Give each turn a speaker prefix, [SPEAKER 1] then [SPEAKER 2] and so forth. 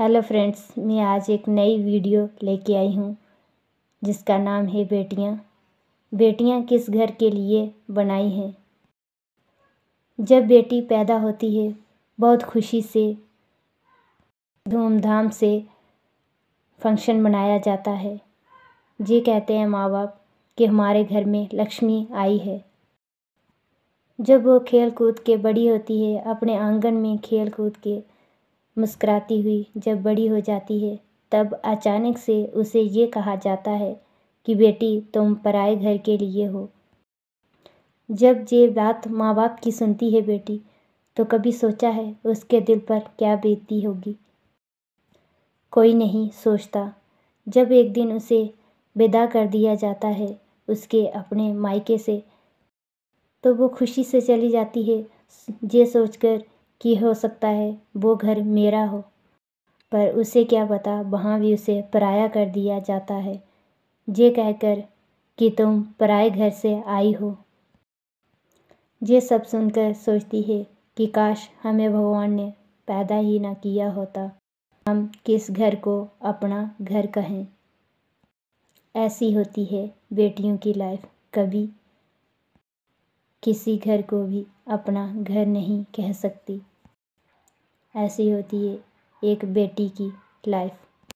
[SPEAKER 1] hello friends मैं आज एक नई वीडियो लेके आई हूँ जिसका नाम है बेटियाँ बेटियाँ किस घर के लिए बनाई हैं जब बेटी पैदा होती है बहुत खुशी से धूमधाम से फंक्शन मनाया जाता है ये कहते हैं माँ बाप कि हमारे घर में लक्ष्मी आई है जब वो खेल कूद के बड़ी होती है अपने आंगन में खेल कूद के मुस्कुराती हुई जब बड़ी हो जाती है तब अचानक से उसे ये कहा जाता है कि बेटी तुम पराए घर के लिए हो जब ये बात माँ बाप की सुनती है बेटी तो कभी सोचा है उसके दिल पर क्या बीतती होगी कोई नहीं सोचता जब एक दिन उसे विदा कर दिया जाता है उसके अपने मायके से तो वो खुशी से चली जाती है ये सोचकर कि हो सकता है वो घर मेरा हो पर उसे क्या पता वहाँ भी उसे पराया कर दिया जाता है ये कहकर कि तुम पराए घर से आई हो ये सब सुनकर सोचती है कि काश हमें भगवान ने पैदा ही ना किया होता हम किस घर को अपना घर कहें ऐसी होती है बेटियों की लाइफ कभी किसी घर को भी अपना घर नहीं कह सकती ऐसी होती है एक बेटी की लाइफ